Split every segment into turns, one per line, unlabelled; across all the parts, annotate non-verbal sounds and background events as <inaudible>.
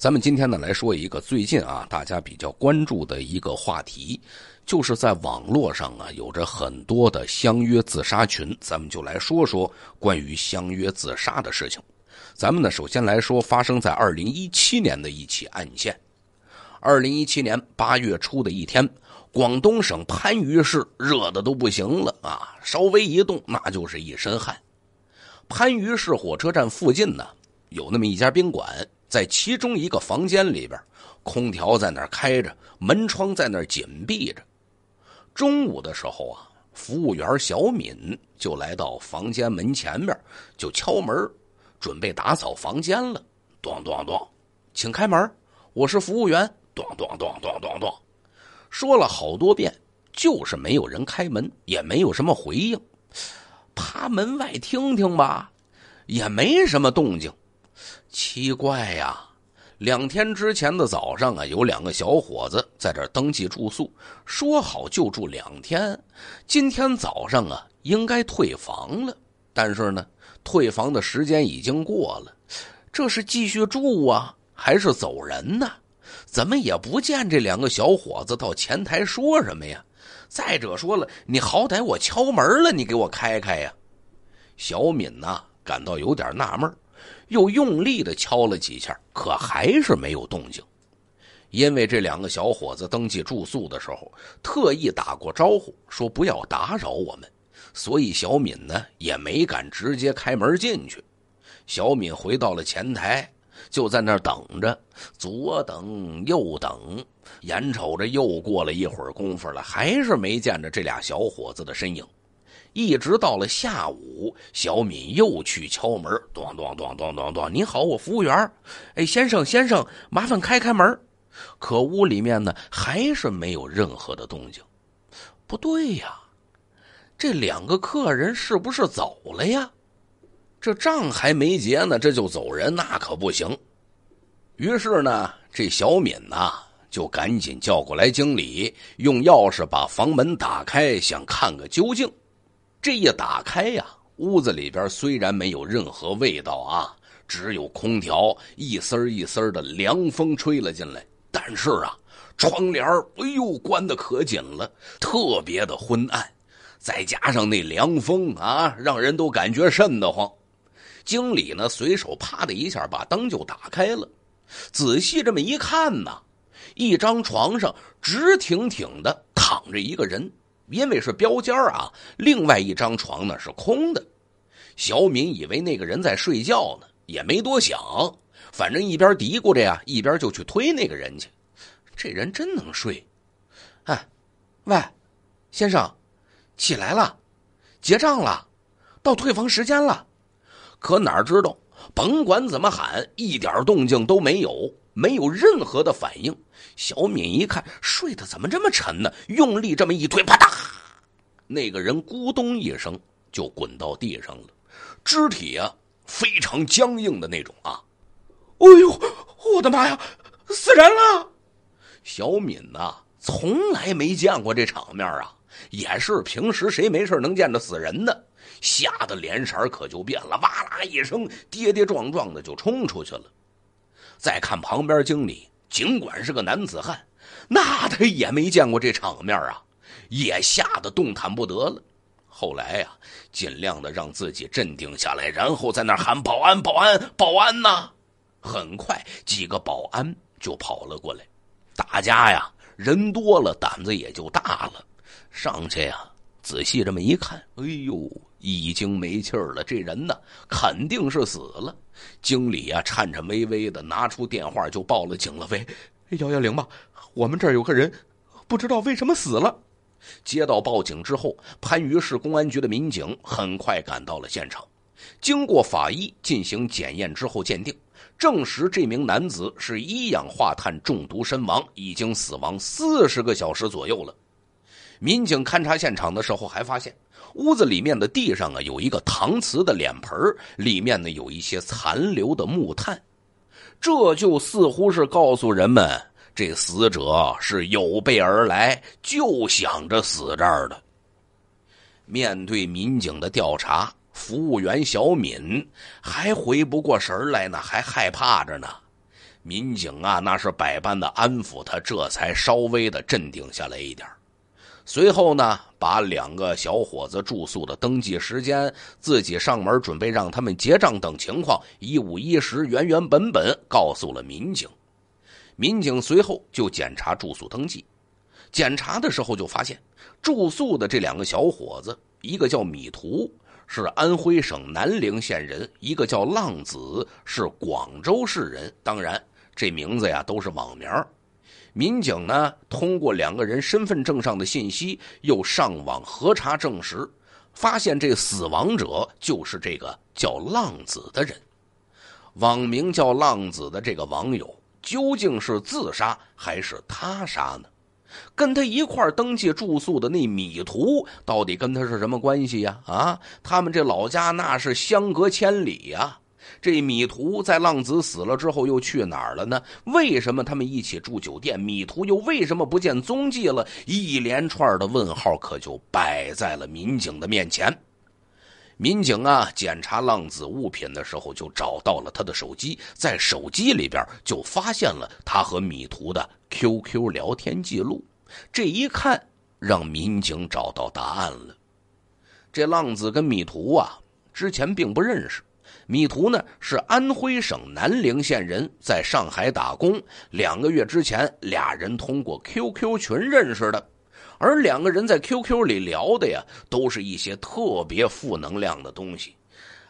咱们今天呢来说一个最近啊大家比较关注的一个话题，就是在网络上啊有着很多的相约自杀群，咱们就来说说关于相约自杀的事情。咱们呢首先来说发生在二零一七年的一起案件。二零一七年八月初的一天，广东省番禺市热的都不行了啊，稍微一动那就是一身汗。番禺市火车站附近呢有那么一家宾馆。在其中一个房间里边，空调在那儿开着，门窗在那儿紧闭着。中午的时候啊，服务员小敏就来到房间门前边，就敲门，准备打扫房间了。咚咚咚，请开门，我是服务员。咚咚咚咚咚咚，说了好多遍，就是没有人开门，也没有什么回应。趴门外听听吧，也没什么动静。奇怪呀，两天之前的早上啊，有两个小伙子在这登记住宿，说好就住两天。今天早上啊，应该退房了，但是呢，退房的时间已经过了，这是继续住啊，还是走人呢？怎么也不见这两个小伙子到前台说什么呀？再者说了，你好歹我敲门了，你给我开开呀！小敏呐，感到有点纳闷。又用力的敲了几下，可还是没有动静。因为这两个小伙子登记住宿的时候特意打过招呼，说不要打扰我们，所以小敏呢也没敢直接开门进去。小敏回到了前台，就在那儿等着，左等右等，眼瞅着又过了一会儿功夫了，还是没见着这俩小伙子的身影。一直到了下午，小敏又去敲门，咚咚咚咚咚咚！您好，我服务员。哎，先生，先生，麻烦开开门。可屋里面呢，还是没有任何的动静。不对呀，这两个客人是不是走了呀？这账还没结呢，这就走人，那可不行。于是呢，这小敏呐，就赶紧叫过来经理，用钥匙把房门打开，想看个究竟。这一打开呀，屋子里边虽然没有任何味道啊，只有空调一丝儿一丝儿的凉风吹了进来，但是啊，窗帘哎呦关的可紧了，特别的昏暗，再加上那凉风啊，让人都感觉瘆得慌。经理呢，随手啪的一下把灯就打开了，仔细这么一看呢，一张床上直挺挺的躺着一个人。因为是标间啊，另外一张床呢是空的，小敏以为那个人在睡觉呢，也没多想，反正一边嘀咕着呀，一边就去推那个人去。这人真能睡，哎，喂，先生，起来了，结账了，到退房时间了。可哪知道，甭管怎么喊，一点动静都没有。没有任何的反应，小敏一看睡得怎么这么沉呢？用力这么一推，啪嗒，那个人咕咚一声就滚到地上了，肢体啊非常僵硬的那种啊！哎呦，我的妈呀，死人了！小敏呐，从来没见过这场面啊，也是平时谁没事能见着死人的，吓得脸色可就变了，哇啦一声，跌跌撞撞的就冲出去了。再看旁边经理，尽管是个男子汉，那他也没见过这场面啊，也吓得动弹不得了。后来呀，尽量的让自己镇定下来，然后在那喊：“保安，保安，保安！”呐，很快几个保安就跑了过来。大家呀，人多了，胆子也就大了。上去呀，仔细这么一看，哎呦！已经没气儿了，这人呢肯定是死了。经理啊，颤颤巍巍的拿出电话就报了警了，喂，幺幺零吧，我们这儿有个人，不知道为什么死了。接到报警之后，番禺市公安局的民警很快赶到了现场。经过法医进行检验之后鉴定，证实这名男子是一氧化碳中毒身亡，已经死亡四十个小时左右了。民警勘察现场的时候还发现。屋子里面的地上啊，有一个搪瓷的脸盆里面呢有一些残留的木炭，这就似乎是告诉人们，这死者是有备而来，就想着死这儿的。面对民警的调查，服务员小敏还回不过神来呢，还害怕着呢。民警啊，那是百般的安抚他，这才稍微的镇定下来一点。随后呢，把两个小伙子住宿的登记时间、自己上门准备让他们结账等情况一五一十、原原本本告诉了民警。民警随后就检查住宿登记，检查的时候就发现住宿的这两个小伙子，一个叫米图，是安徽省南陵县人；一个叫浪子，是广州市人。当然，这名字呀都是网名民警呢，通过两个人身份证上的信息，又上网核查证实，发现这死亡者就是这个叫浪子的人。网名叫“浪子”的这个网友，究竟是自杀还是他杀呢？跟他一块登记住宿的那米图，到底跟他是什么关系呀？啊，他们这老家那是相隔千里呀。这米图在浪子死了之后又去哪儿了呢？为什么他们一起住酒店？米图又为什么不见踪迹了？一连串的问号可就摆在了民警的面前。民警啊，检查浪子物品的时候就找到了他的手机，在手机里边就发现了他和米图的 QQ 聊天记录。这一看，让民警找到答案了。这浪子跟米图啊，之前并不认识。米图呢是安徽省南陵县人，在上海打工。两个月之前，俩人通过 QQ 群认识的，而两个人在 QQ 里聊的呀，都是一些特别负能量的东西。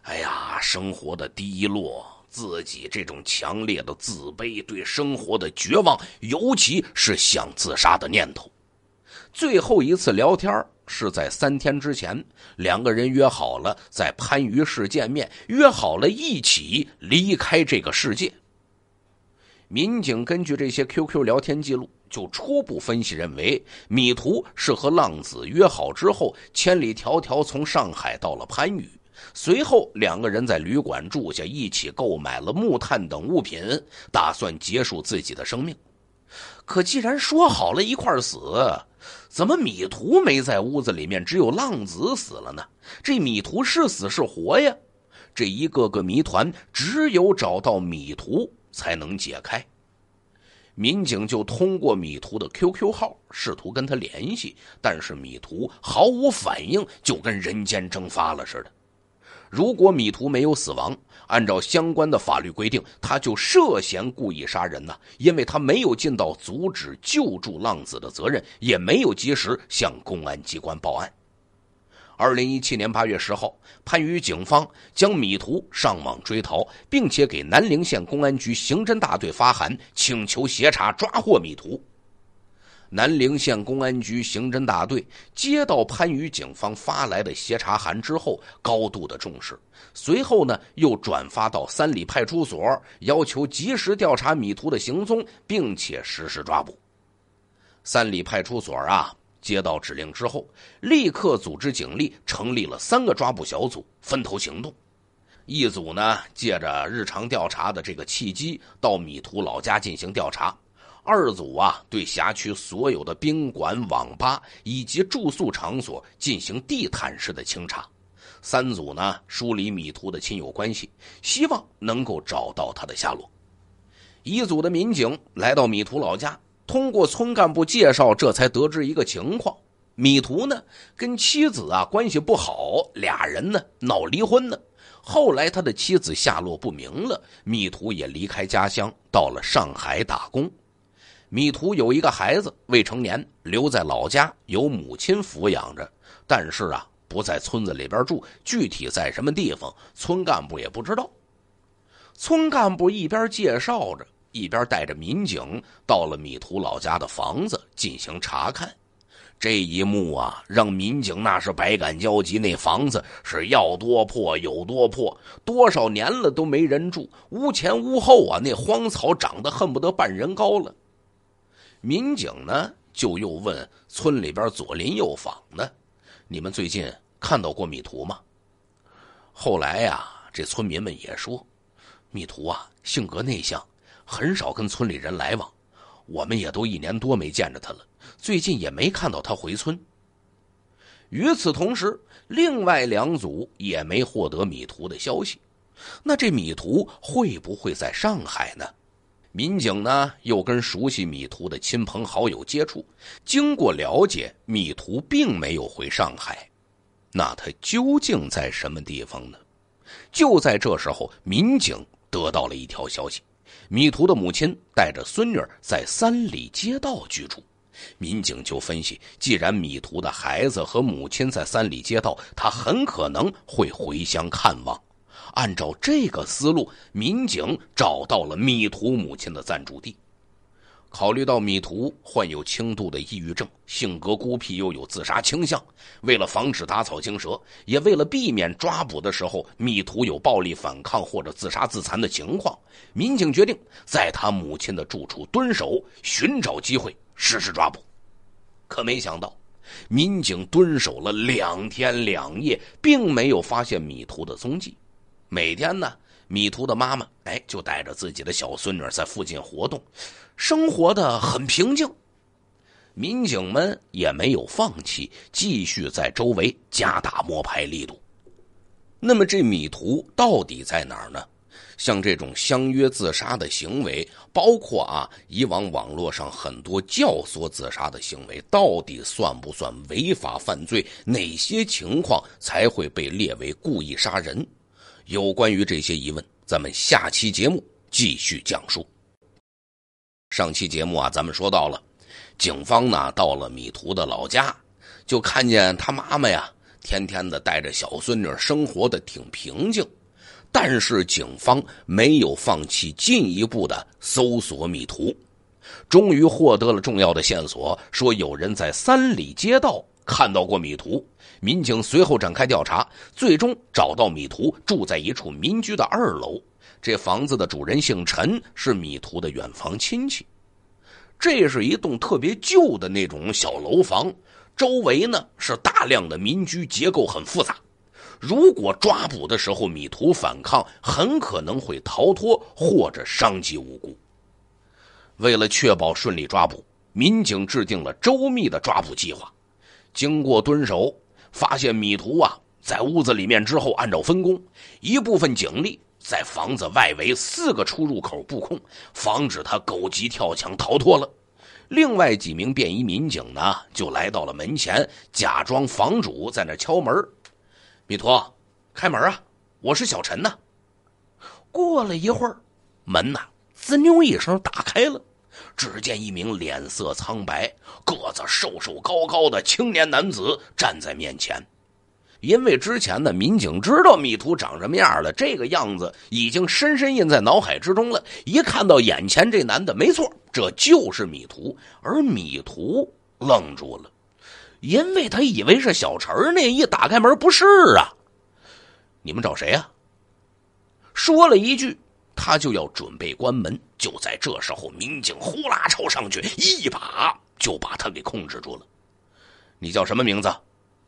哎呀，生活的低落，自己这种强烈的自卑，对生活的绝望，尤其是想自杀的念头。最后一次聊天是在三天之前，两个人约好了在番禺市见面，约好了一起离开这个世界。民警根据这些 QQ 聊天记录，就初步分析认为，米图是和浪子约好之后，千里迢迢从上海到了番禺，随后两个人在旅馆住下，一起购买了木炭等物品，打算结束自己的生命。可既然说好了一块死，怎么米图没在屋子里面，只有浪子死了呢？这米图是死是活呀？这一个个谜团，只有找到米图才能解开。民警就通过米图的 QQ 号试图跟他联系，但是米图毫无反应，就跟人间蒸发了似的。如果米图没有死亡，按照相关的法律规定，他就涉嫌故意杀人呢，因为他没有尽到阻止救助浪子的责任，也没有及时向公安机关报案。二零一七年八月十号，番禺警方将米图上网追逃，并且给南陵县公安局刑侦大队发函，请求协查抓获米图。南陵县公安局刑侦大队接到番禺警方发来的协查函之后，高度的重视，随后呢又转发到三里派出所，要求及时调查米图的行踪，并且实施抓捕。三里派出所啊，接到指令之后，立刻组织警力，成立了三个抓捕小组，分头行动。一组呢，借着日常调查的这个契机，到米图老家进行调查。二组啊，对辖区所有的宾馆、网吧以及住宿场所进行地毯式的清查。三组呢，梳理米图的亲友关系，希望能够找到他的下落。一组的民警来到米图老家，通过村干部介绍，这才得知一个情况：米图呢，跟妻子啊关系不好，俩人呢闹离婚呢。后来他的妻子下落不明了，米图也离开家乡，到了上海打工。米图有一个孩子，未成年，留在老家，由母亲抚养着。但是啊，不在村子里边住，具体在什么地方，村干部也不知道。村干部一边介绍着，一边带着民警到了米图老家的房子进行查看。这一幕啊，让民警那是百感交集。那房子是要多破有多破，多少年了都没人住，屋前屋后啊，那荒草长得恨不得半人高了。民警呢，就又问村里边左邻右坊的：“你们最近看到过米图吗？”后来呀，这村民们也说：“米图啊，性格内向，很少跟村里人来往，我们也都一年多没见着他了，最近也没看到他回村。”与此同时，另外两组也没获得米图的消息。那这米图会不会在上海呢？民警呢，又跟熟悉米图的亲朋好友接触，经过了解，米图并没有回上海，那他究竟在什么地方呢？就在这时候，民警得到了一条消息：米图的母亲带着孙女儿在三里街道居住。民警就分析，既然米图的孩子和母亲在三里街道，他很可能会回乡看望。按照这个思路，民警找到了米图母亲的暂住地。考虑到米图患有轻度的抑郁症，性格孤僻，又有自杀倾向，为了防止打草惊蛇，也为了避免抓捕的时候米图有暴力反抗或者自杀自残的情况，民警决定在他母亲的住处蹲守，寻找机会实施抓捕。可没想到，民警蹲守了两天两夜，并没有发现米图的踪迹。每天呢，米图的妈妈哎，就带着自己的小孙女在附近活动，生活的很平静。民警们也没有放弃，继续在周围加大摸排力度。那么，这米图到底在哪儿呢？像这种相约自杀的行为，包括啊以往网络上很多教唆自杀的行为，到底算不算违法犯罪？哪些情况才会被列为故意杀人？有关于这些疑问，咱们下期节目继续讲述。上期节目啊，咱们说到了，警方呢到了米图的老家，就看见他妈妈呀，天天的带着小孙女，生活的挺平静。但是警方没有放弃进一步的搜索米图，终于获得了重要的线索，说有人在三里街道看到过米图。民警随后展开调查，最终找到米图住在一处民居的二楼。这房子的主人姓陈，是米图的远房亲戚。这是一栋特别旧的那种小楼房，周围呢是大量的民居，结构很复杂。如果抓捕的时候米图反抗，很可能会逃脱或者伤及无辜。为了确保顺利抓捕，民警制定了周密的抓捕计划。经过蹲守。发现米图啊在屋子里面之后，按照分工，一部分警力在房子外围四个出入口布控，防止他狗急跳墙逃脱了。另外几名便衣民警呢，就来到了门前，假装房主在那敲门：“米图，开门啊，我是小陈呐。”过了一会儿，门呐，滋溜一声打开了。只见一名脸色苍白、个子瘦瘦高高的青年男子站在面前。因为之前的民警知道米图长什么样了，这个样子已经深深印在脑海之中了。一看到眼前这男的，没错，这就是米图。而米图愣住了，因为他以为是小陈那一打开门，不是啊，你们找谁啊？说了一句。他就要准备关门，就在这时候，民警呼啦抄上去，一把就把他给控制住了。你叫什么名字？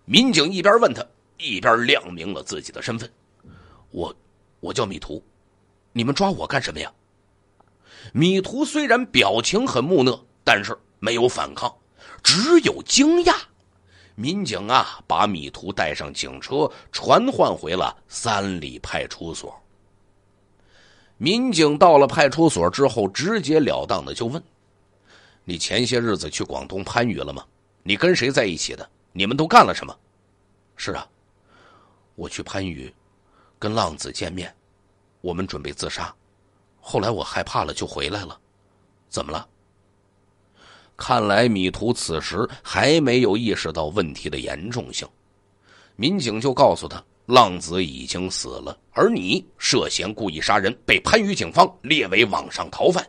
民警一边问他，一边亮明了自己的身份。我，我叫米图。你们抓我干什么呀？米图虽然表情很木讷，但是没有反抗，只有惊讶。民警啊，把米图带上警车，传唤回了三里派出所。民警到了派出所之后，直截了当的就问：“你前些日子去广东番禺了吗？你跟谁在一起的？你们都干了什么？”“是啊，我去番禺，跟浪子见面，我们准备自杀，后来我害怕了就回来了。”“怎么了？”看来米图此时还没有意识到问题的严重性，民警就告诉他。浪子已经死了，而你涉嫌故意杀人，被番禺警方列为网上逃犯。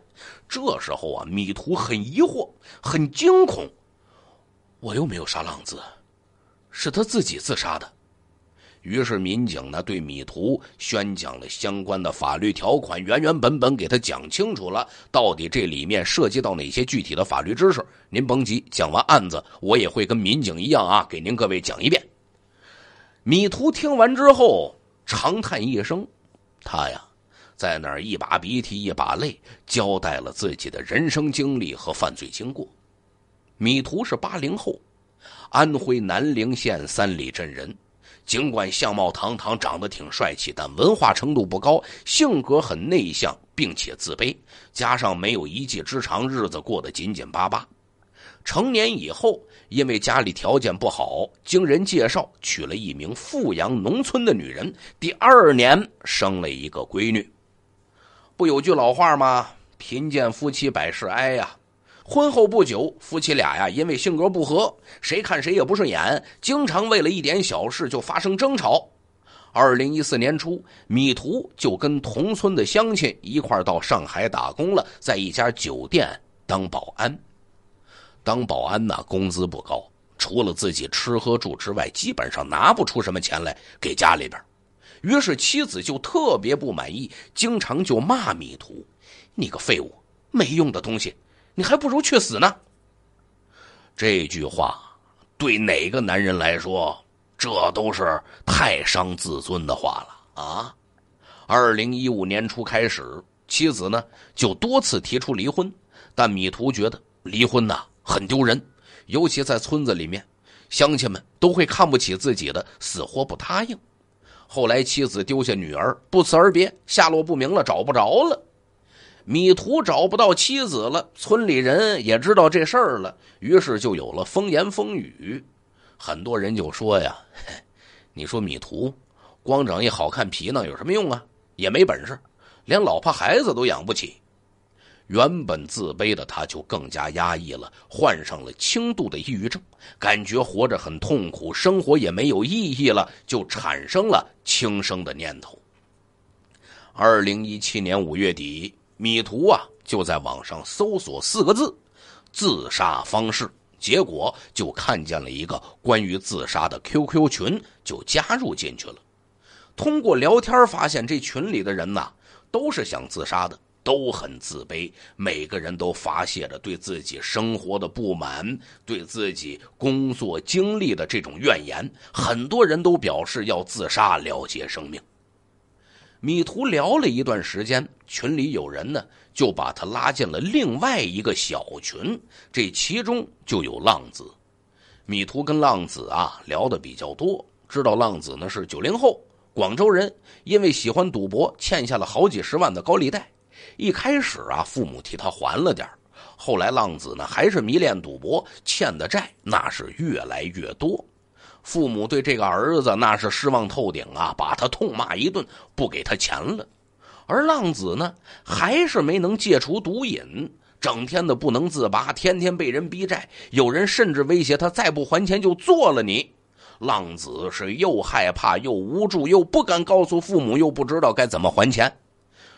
这时候啊，米图很疑惑，很惊恐。我又没有杀浪子，是他自己自杀的。于是民警呢，对米图宣讲了相关的法律条款，原原本本给他讲清楚了，到底这里面涉及到哪些具体的法律知识。您甭急，讲完案子，我也会跟民警一样啊，给您各位讲一遍。米图听完之后，长叹一声，他呀，在那儿一把鼻涕一把泪，交代了自己的人生经历和犯罪经过。米图是八零后，安徽南陵县三里镇人。尽管相貌堂堂，长得挺帅气，但文化程度不高，性格很内向，并且自卑，加上没有一技之长，日子过得紧紧巴巴。成年以后，因为家里条件不好，经人介绍娶了一名阜阳农村的女人。第二年生了一个闺女。不有句老话吗？“贫贱夫妻百事哀呀。”婚后不久，夫妻俩呀因为性格不合，谁看谁也不顺眼，经常为了一点小事就发生争吵。二零一四年初，米图就跟同村的乡亲一块到上海打工了，在一家酒店当保安。当保安呢，工资不高，除了自己吃喝住之外，基本上拿不出什么钱来给家里边于是妻子就特别不满意，经常就骂米图：“你个废物，没用的东西，你还不如去死呢。”这句话对哪个男人来说，这都是太伤自尊的话了啊！二零一五年初开始，妻子呢就多次提出离婚，但米图觉得离婚呐……很丢人，尤其在村子里面，乡亲们都会看不起自己的，死活不答应。后来妻子丢下女儿，不辞而别，下落不明了，找不着了。米图找不到妻子了，村里人也知道这事儿了，于是就有了风言风语。很多人就说呀：“ <laughs> 你说米图，光整一好看皮囊有什么用啊？也没本事，连老婆孩子都养不起。”原本自卑的他，就更加压抑了，患上了轻度的抑郁症，感觉活着很痛苦，生活也没有意义了，就产生了轻生的念头。二零一七年五月底，米图啊就在网上搜索四个字“自杀方式”，结果就看见了一个关于自杀的 QQ 群，就加入进去了。通过聊天发现，这群里的人呐都是想自杀的。都很自卑，每个人都发泄着对自己生活的不满，对自己工作经历的这种怨言。很多人都表示要自杀了结生命。米图聊了一段时间，群里有人呢，就把他拉进了另外一个小群，这其中就有浪子。米图跟浪子啊聊的比较多，知道浪子呢是九零后，广州人，因为喜欢赌博，欠下了好几十万的高利贷。一开始啊，父母替他还了点后来浪子呢还是迷恋赌博，欠的债那是越来越多。父母对这个儿子那是失望透顶啊，把他痛骂一顿，不给他钱了。而浪子呢还是没能戒除毒瘾，整天的不能自拔，天天被人逼债，有人甚至威胁他再不还钱就做了你。浪子是又害怕又无助，又不敢告诉父母，又不知道该怎么还钱。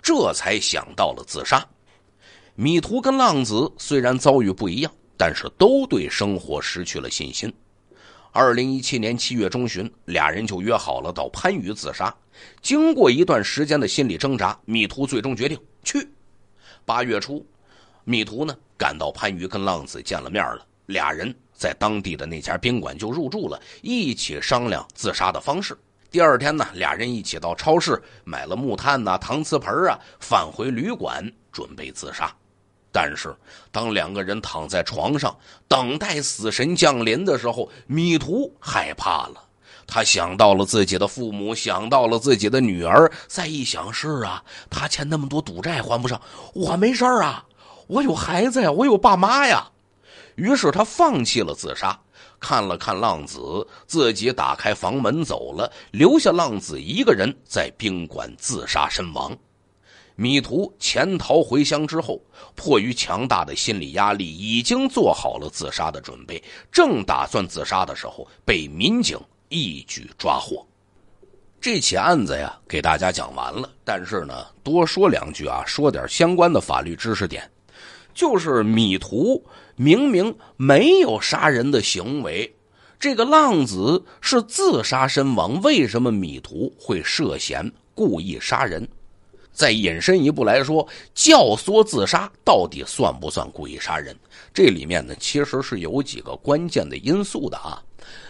这才想到了自杀。米图跟浪子虽然遭遇不一样，但是都对生活失去了信心。二零一七年七月中旬，俩人就约好了到番禺自杀。经过一段时间的心理挣扎，米图最终决定去。八月初，米图呢赶到番禺，跟浪子见了面了。俩人在当地的那家宾馆就入住了，一起商量自杀的方式。第二天呢，俩人一起到超市买了木炭呐、搪瓷盆啊，返回旅馆准备自杀。但是，当两个人躺在床上等待死神降临的时候，米图害怕了。他想到了自己的父母，想到了自己的女儿。再一想，是啊，他欠那么多赌债还不上，我没事啊，我有孩子呀，我有爸妈呀。于是，他放弃了自杀。看了看浪子，自己打开房门走了，留下浪子一个人在宾馆自杀身亡。米图潜逃回乡之后，迫于强大的心理压力，已经做好了自杀的准备，正打算自杀的时候，被民警一举抓获。这起案子呀，给大家讲完了，但是呢，多说两句啊，说点相关的法律知识点，就是米图。明明没有杀人的行为，这个浪子是自杀身亡，为什么米图会涉嫌故意杀人？再引申一步来说，教唆自杀到底算不算故意杀人？这里面呢，其实是有几个关键的因素的啊。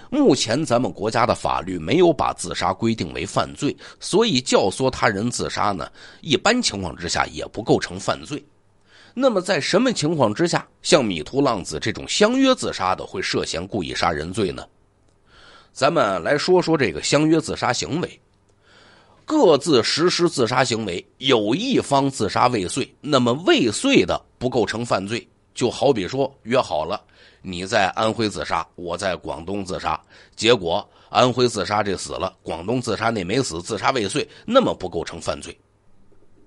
目前咱们国家的法律没有把自杀规定为犯罪，所以教唆他人自杀呢，一般情况之下也不构成犯罪。那么，在什么情况之下，像米图浪子这种相约自杀的会涉嫌故意杀人罪呢？咱们来说说这个相约自杀行为，各自实施自杀行为，有一方自杀未遂，那么未遂的不构成犯罪。就好比说，约好了，你在安徽自杀，我在广东自杀，结果安徽自杀这死了，广东自杀那没死，自杀未遂，那么不构成犯罪。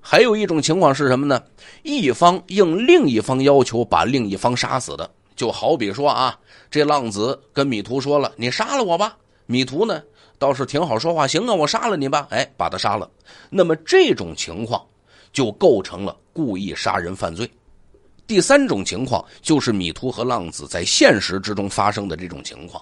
还有一种情况是什么呢？一方应另一方要求把另一方杀死的，就好比说啊，这浪子跟米图说了，你杀了我吧。米图呢倒是挺好说话，行啊，我杀了你吧，哎，把他杀了。那么这种情况就构成了故意杀人犯罪。第三种情况就是米图和浪子在现实之中发生的这种情况。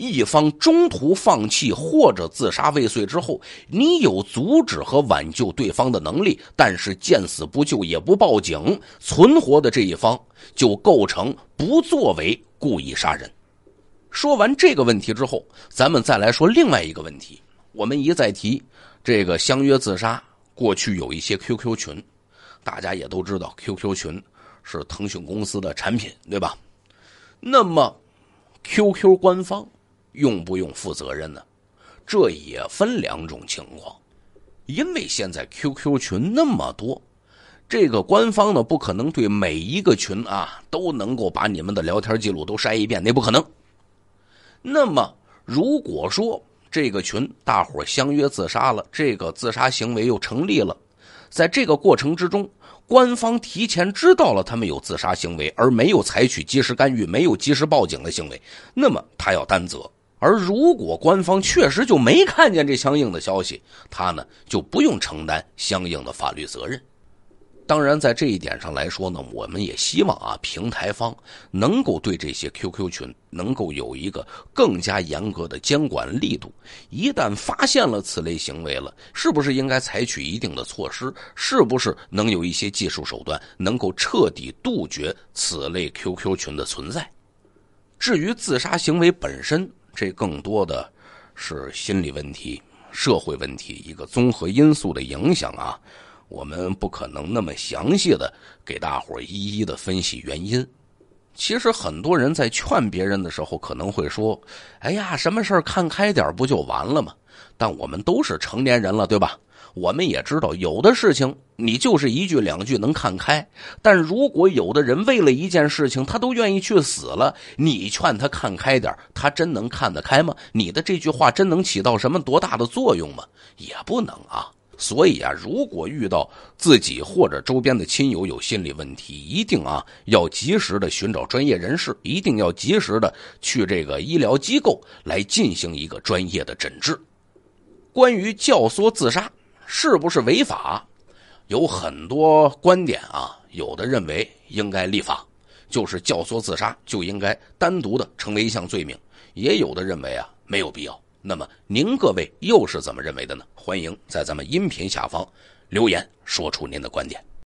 一方中途放弃或者自杀未遂之后，你有阻止和挽救对方的能力，但是见死不救也不报警，存活的这一方就构成不作为故意杀人。说完这个问题之后，咱们再来说另外一个问题。我们一再提这个相约自杀，过去有一些 QQ 群，大家也都知道 QQ 群是腾讯公司的产品，对吧？那么 QQ 官方。用不用负责任呢？这也分两种情况，因为现在 QQ 群那么多，这个官方呢不可能对每一个群啊都能够把你们的聊天记录都筛一遍，那不可能。那么如果说这个群大伙相约自杀了，这个自杀行为又成立了，在这个过程之中，官方提前知道了他们有自杀行为而没有采取及时干预、没有及时报警的行为，那么他要担责。而如果官方确实就没看见这相应的消息，他呢就不用承担相应的法律责任。当然，在这一点上来说呢，我们也希望啊平台方能够对这些 QQ 群能够有一个更加严格的监管力度。一旦发现了此类行为了，是不是应该采取一定的措施？是不是能有一些技术手段能够彻底杜绝此类 QQ 群的存在？至于自杀行为本身，这更多的，是心理问题、社会问题一个综合因素的影响啊。我们不可能那么详细的给大伙一一的分析原因。其实很多人在劝别人的时候，可能会说：“哎呀，什么事儿看开点不就完了吗？”但我们都是成年人了，对吧？我们也知道，有的事情你就是一句两句能看开，但如果有的人为了一件事情他都愿意去死了，你劝他看开点他真能看得开吗？你的这句话真能起到什么多大的作用吗？也不能啊。所以啊，如果遇到自己或者周边的亲友有心理问题，一定啊要及时的寻找专业人士，一定要及时的去这个医疗机构来进行一个专业的诊治。关于教唆自杀。是不是违法，有很多观点啊。有的认为应该立法，就是教唆自杀就应该单独的成为一项罪名；也有的认为啊没有必要。那么您各位又是怎么认为的呢？欢迎在咱们音频下方留言，说出您的观点。